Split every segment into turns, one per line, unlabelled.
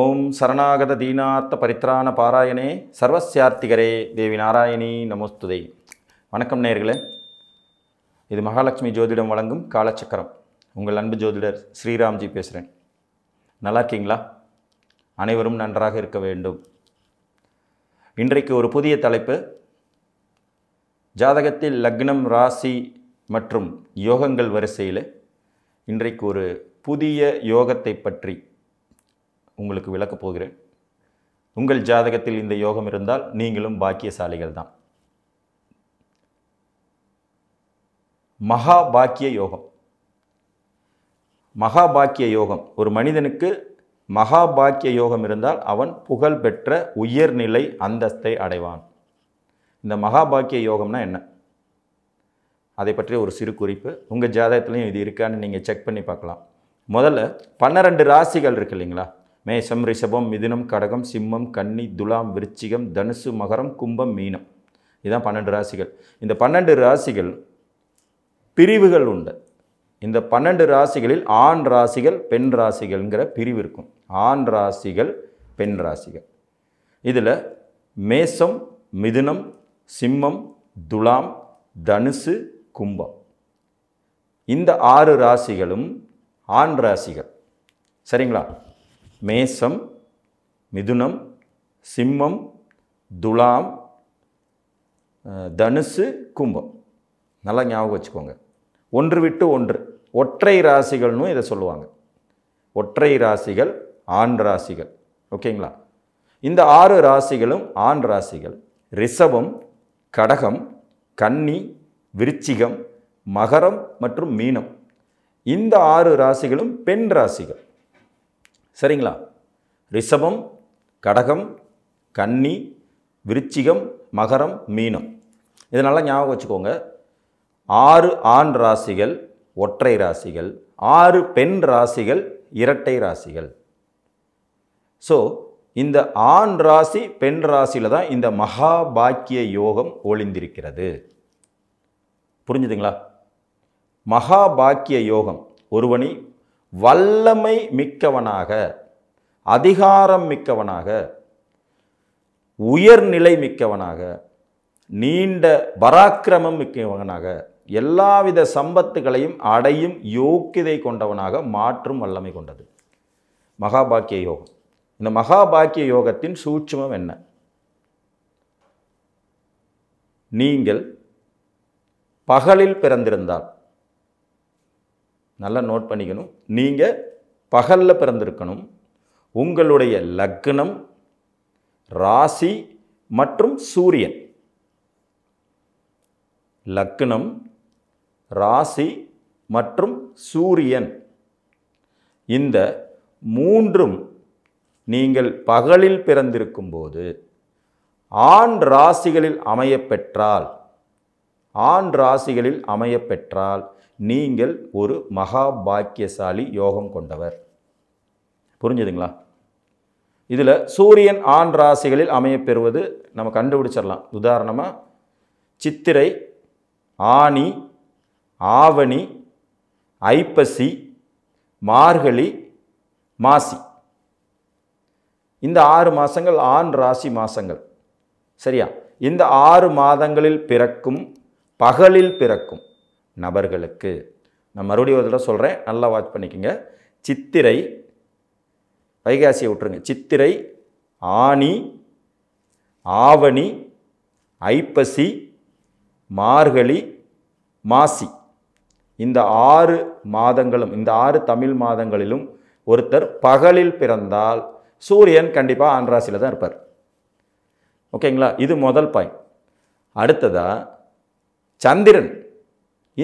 ஓம் சரணாகத தீனார்த்த பரித்ராண பாராயணே சர்வசியார்த்திகரே தேவி நாராயணி நமோஸ்துதை வணக்கம் நேர்களே இது மகாலட்சுமி ஜோதிடம் வழங்கும் காலச்சக்கரம் உங்கள் அன்பு ஜோதிடர் ஸ்ரீராம்ஜி பேசுகிறேன் நல்லா இருக்கீங்களா அனைவரும் நன்றாக இருக்க வேண்டும் இன்றைக்கு ஒரு புதிய தலைப்பு ஜாதகத்தில் லக்னம் ராசி மற்றும் யோகங்கள் வரிசையில் இன்றைக்கு ஒரு புதிய யோகத்தை பற்றி உங்களுக்கு விளக்கப் போகிறேன் உங்கள் ஜாதகத்தில் இந்த யோகம் இருந்தால் நீங்களும் பாக்கியசாலிகள் தான் மகா பாக்கிய யோகம் மகா பாக்கிய யோகம் ஒரு மனிதனுக்கு மகா பாக்கிய யோகம் இருந்தால் அவன் புகழ்பெற்ற உயர்நிலை அந்தஸ்தை அடைவான் இந்த மகாபாக்கிய யோகம்னா என்ன அதை பற்றிய ஒரு சிறு குறிப்பு உங்கள் ஜாதகத்துலேயும் இது இருக்கான்னு நீங்கள் செக் பண்ணி பார்க்கலாம் முதல்ல பன்னிரெண்டு ராசிகள் இருக்குது இல்லைங்களா மேஷம் ரிஷபம் மிதுனம் கடகம் சிம்மம் கன்னி துலாம் விருச்சிகம் தனுசு மகரம் கும்பம் மீனம் இதுதான் பன்னெண்டு ராசிகள் இந்த பன்னெண்டு ராசிகள் பிரிவுகள் உண்டு இந்த பன்னெண்டு ராசிகளில் ஆண் ராசிகள் பெண் ராசிகள்ங்கிற பிரிவு இருக்கும் ஆண் ராசிகள் பெண் ராசிகள் இதில் மேசம் மிதுனம் சிம்மம் துலாம் தனுசு கும்பம் இந்த ஆறு ராசிகளும் ஆண் ராசிகள் சரிங்களா மேசம் மிதுனம் சிம்மம் துலாம் தனுசு கும்பம் நல்லா ஞாபகம் வச்சுக்கோங்க ஒன்று விட்டு ஒன்று ஒற்றை ராசிகள்னு இதை சொல்லுவாங்க ஒற்றை ராசிகள் ஆண் ராசிகள் ஓகேங்களா இந்த ஆறு ராசிகளும் ஆண் ராசிகள் ரிஷபம் கடகம் கன்னி விருச்சிகம் மகரம் மற்றும் மீனம் இந்த ஆறு ராசிகளும் பெண் ராசிகள் சரிங்களா ரிஷபம் கடகம் கன்னி விருச்சிகம் மகரம் மீனம் இதனால் ஞாபகம் வச்சுக்கோங்க ஆறு ஆண் ராசிகள் ஒற்றை ராசிகள் ஆறு பெண் ராசிகள் இரட்டை ராசிகள் ஸோ இந்த ஆண் ராசி பெண் ராசியில் தான் இந்த மகாபாக்கிய யோகம் ஒளிந்திருக்கிறது புரிஞ்சுதுங்களா மகாபாக்கிய யோகம் ஒருவனி வல்லமை மிக்கவனாக அதிகாரம் மிக்கவனாக உயர்நிலை மிக்கவனாக நீண்ட பராக்கிரமம் மிக்கவனாக எல்லாவித சம்பத்துகளையும் அடையும் யோக்கியதை கொண்டவனாக மாற்றும் வல்லமை கொண்டது மகாபாக்கிய யோகம் இந்த மகாபாக்கிய யோகத்தின் சூட்சமம் என்ன நீங்கள் பகலில் பிறந்திருந்தால் நல்லா நோட் பண்ணிக்கணும் நீங்கள் பகலில் பிறந்திருக்கணும் உங்களுடைய லக்னம் ராசி மற்றும் சூரியன் லக்னம் ராசி மற்றும் சூரியன் இந்த மூன்றும் நீங்கள் பகலில் பிறந்திருக்கும் போது ஆண் ராசிகளில் அமையப்பெற்றால் ஆண் ராசிகளில் அமையப்பெற்றால் நீங்கள் ஒரு மகா பாக்கியசாலி யோகம் கொண்டவர் புரிஞ்சுதுங்களா இதில் சூரியன் ஆண் ராசிகளில் அமையப்பெறுவது நம்ம கண்டுபிடிச்சிடலாம் உதாரணமாக சித்திரை ஆணி ஆவணி ஐப்பசி மார்கழி மாசி இந்த ஆறு மாதங்கள் ஆண் ராசி மாதங்கள் சரியா இந்த ஆறு மாதங்களில் பிறக்கும் பகலில் பிறக்கும் நபர்களுக்கு நான் மறுபடியும் ஒரு தடவை சொல்கிறேன் நல்லா வாட்ச் பண்ணிக்கோங்க சித்திரை வைகாசியை விட்டுருங்க சித்திரை ஆணி ஆவணி ஐப்பசி மார்கழி மாசி இந்த ஆறு மாதங்களும் இந்த ஆறு தமிழ் மாதங்களிலும் ஒருத்தர் பகலில் பிறந்தால் சூரியன் கண்டிப்பாக ஆண் ராசியில் தான் இருப்பார் ஓகேங்களா இது முதல் பாயிண்ட் அடுத்ததாக சந்திரன்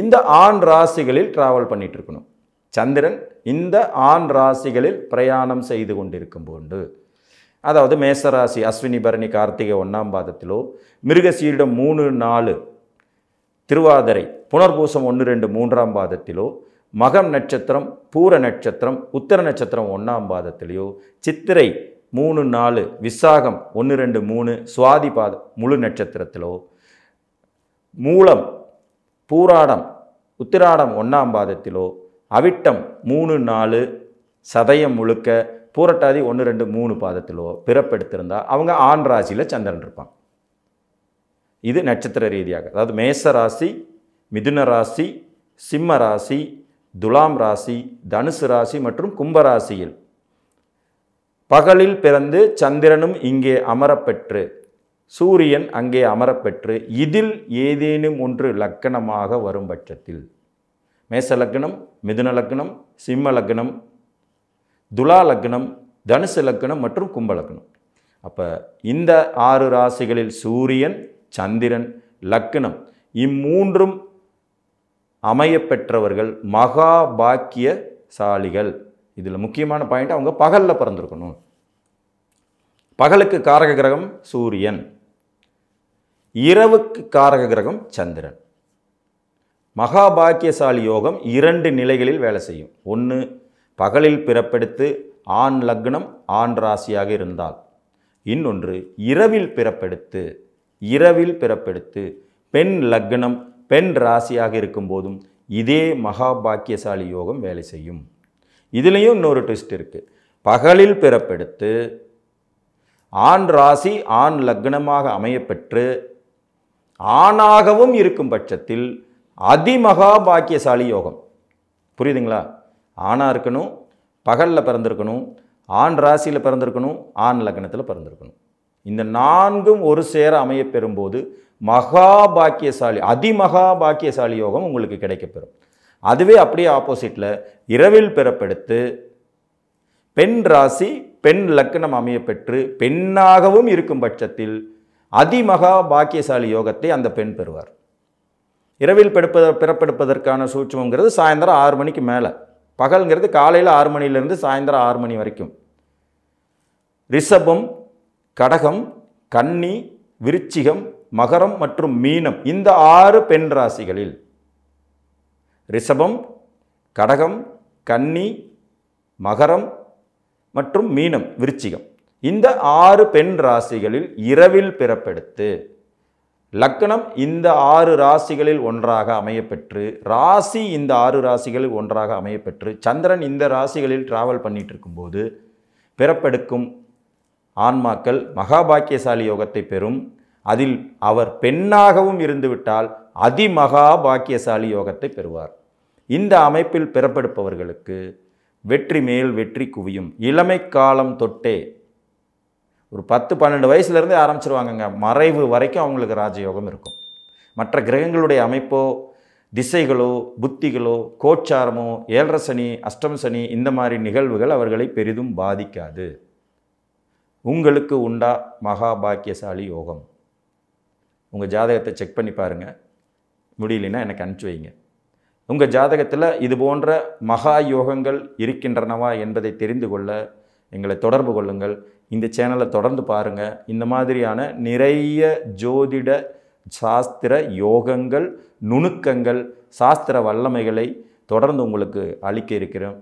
இந்த ஆண் ராசிகளில் ட்ராவல் பண்ணிகிட்டு இருக்கணும் சந்திரன் இந்த ஆண் ராசிகளில் பிரயாணம் செய்து கொண்டிருக்கும் போது அதாவது மேசராசி அஸ்வினி பரணி கார்த்திகை ஒன்றாம் பாதத்திலோ மிருகசீரிடம் மூணு நாலு திருவாதிரை புனர்பூசம் ஒன்று ரெண்டு மூன்றாம் பாதத்திலோ மகம் நட்சத்திரம் பூர நட்சத்திரம் உத்தர நட்சத்திரம் ஒன்றாம் பாதத்திலேயோ சித்திரை மூணு நாலு விசாகம் ஒன்று ரெண்டு மூணு சுவாதி பாதம் முழு நட்சத்திரத்திலோ மூலம் பூராடம் உத்திராடம் ஒன்றாம் பாதத்திலோ அவிட்டம் மூணு நாலு சதயம் முழுக்க பூரட்டாதி ஒன்று ரெண்டு மூணு பாதத்திலோ பிறப்பெடுத்திருந்தால் அவங்க ஆண் ராசியில் சந்திரன் இருப்பாங்க இது நட்சத்திர ரீதியாக அதாவது மேச ராசி மிதுன ராசி சிம்ம ராசி துலாம் ராசி தனுசு ராசி மற்றும் கும்பராசியில் பகலில் பிறந்து சந்திரனும் இங்கே அமரப்பெற்று சூரியன் அங்கே அமரப்பெற்று இதில் ஏதேனும் ஒன்று லக்கணமாக வரும் பட்சத்தில் மேச லக்னம் மிதுன லக்னம் சிம்ம லக்னம் துலா லக்னம் தனுசு லக்னம் மற்றும் கும்ப லக்னம் அப்போ இந்த ஆறு ராசிகளில் சூரியன் சந்திரன் லக்னம் இம்மூன்றும் அமையப்பெற்றவர்கள் மகா பாக்கியசாலிகள் இதில் முக்கியமான பாயிண்ட் அவங்க பகலில் பிறந்திருக்கணும் பகலுக்கு காரக கிரகம் சூரியன் இரவுக்கு காரக கிரகம் சந்திரன் மகா பாக்கியசாலி யோகம் இரண்டு நிலைகளில் வேலை செய்யும் ஒன்று பகலில் பிறப்பெடுத்து ஆண் லக்னம் ஆண் ராசியாக இருந்தால் இன்னொன்று இரவில் பிறப்பெடுத்து இரவில் பிறப்பெடுத்து பெண் லக்னம் பெண் ராசியாக இருக்கும்போதும் இதே மகாபாக்கியசாலி யோகம் வேலை செய்யும் இதுலேயும் இன்னொரு ட்விஸ்ட் இருக்குது பகலில் பிறப்பெடுத்து ஆண் ராசி ஆண் லக்னமாக அமையப்பெற்று ஆணாகவும் இருக்கும் பட்சத்தில் அதிமகாபாக்கியசாலி யோகம் புரியுதுங்களா ஆணாக இருக்கணும் பகலில் பிறந்திருக்கணும் ஆண் ராசியில் பிறந்திருக்கணும் ஆண் லக்னத்தில் பிறந்திருக்கணும் இந்த நான்கும் ஒரு சேர அமையப்பெறும்போது மகா பாக்கியசாலி அதிமகா பாக்கியசாலி யோகம் உங்களுக்கு கிடைக்கப்பெறும் அதுவே அப்படியே ஆப்போசிட்டில் இரவில் பிறப்பெடுத்து பெண் ராசி பெண் லக்கணம் அமைய பெற்று பெண்ணாகவும் இருக்கும் பட்சத்தில் அதிமகா பாக்கியசாலி யோகத்தை அந்த பெண் பெறுவார் இரவில் பிறப்ப பிறப்பெடுப்பதற்கான சூட்சமங்கிறது சாயந்தரம் ஆறு மணிக்கு மேலே பகல்ங்கிறது காலையில் ஆறு மணிலேருந்து சாயந்தரம் ஆறு மணி வரைக்கும் ரிஷபம் கடகம் கன்னி விருச்சிகம் மகரம் மற்றும் மீனம் இந்த ஆறு பெண் ராசிகளில் ரிஷபம் கடகம் கன்னி மகரம் மற்றும் மீனம் விருச்சிகம் இந்த ஆறு பெண் ராசிகளில் இரவில் பிறப்பெடுத்து லக்கணம் இந்த ஆறு ராசிகளில் ஒன்றாக அமையப்பெற்று ராசி இந்த ஆறு ராசிகளில் ஒன்றாக அமையப்பெற்று சந்திரன் இந்த ராசிகளில் டிராவல் பண்ணிகிட்டு இருக்கும்போது பிறப்பெடுக்கும் ஆன்மாக்கள் மகாபாக்கியசாலி யோகத்தை பெறும் அதில் அவர் பெண்ணாகவும் இருந்துவிட்டால் அதிமகா பாக்கியசாலி யோகத்தை பெறுவார் இந்த அமைப்பில் பிறப்பெடுப்பவர்களுக்கு வெற்றி மேல் வெற்றி குவியும் இளமை காலம் தொட்டே ஒரு பத்து பன்னெண்டு வயசுலேருந்தே ஆரம்பிச்சிருவாங்கங்க மறைவு வரைக்கும் அவங்களுக்கு ராஜயோகம் இருக்கும் மற்ற கிரகங்களுடைய அமைப்போ திசைகளோ புத்திகளோ கோச்சாரமோ ஏழரை சனி அஷ்டம் சனி இந்த மாதிரி நிகழ்வுகள் அவர்களை பெரிதும் பாதிக்காது உங்களுக்கு உண்டா மகாபாக்கியசாலி யோகம் உங்கள் ஜாதகத்தை செக் பண்ணி பாருங்கள் முடியலன்னா எனக்கு அனுப்பிச்சி வைங்க உங்கள் ஜாதகத்தில் இது போன்ற மகா யோகங்கள் இருக்கின்றனவா என்பதை தெரிந்து கொள்ள எங்களை தொடர்பு கொள்ளுங்கள் இந்த சேனலை தொடர்ந்து பாருங்கள் இந்த மாதிரியான நிறைய ஜோதிட சாஸ்திர யோகங்கள் நுணுக்கங்கள் சாஸ்திர வல்லமைகளை தொடர்ந்து உங்களுக்கு அளிக்க இருக்கிறோம்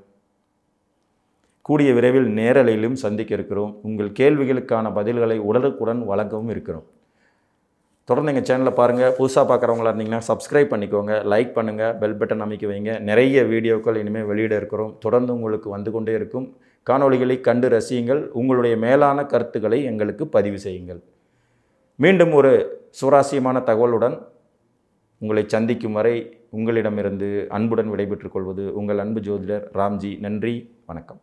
கூடிய விரைவில் நேரலையிலும் சந்திக்க இருக்கிறோம் உங்கள் கேள்விகளுக்கான பதில்களை உடலுக்குடன் வழங்கவும் இருக்கிறோம் தொடர்ந்து எங்கள் சேனலில் பாருங்கள் புதுசாக பார்க்குறவங்களா இருந்தீங்கன்னா சப்ஸ்கிரைப் பண்ணிக்கோங்க லைக் பண்ணுங்கள் பெல் பட்டன் அமைக்க வைங்க நிறைய வீடியோக்கள் இனிமேல் வெளியிட இருக்கிறோம் தொடர்ந்து உங்களுக்கு வந்து கொண்டே இருக்கும் காணொலிகளை கண்டு ரசியுங்கள் உங்களுடைய மேலான கருத்துக்களை எங்களுக்கு பதிவு செய்யுங்கள் மீண்டும் ஒரு சுவாரஸ்யமான தகவலுடன் உங்களை சந்திக்கும் வரை உங்களிடமிருந்து அன்புடன் விடைபெற்றுக் கொள்வது உங்கள் அன்பு ஜோதிடர் ராம்ஜி நன்றி வணக்கம்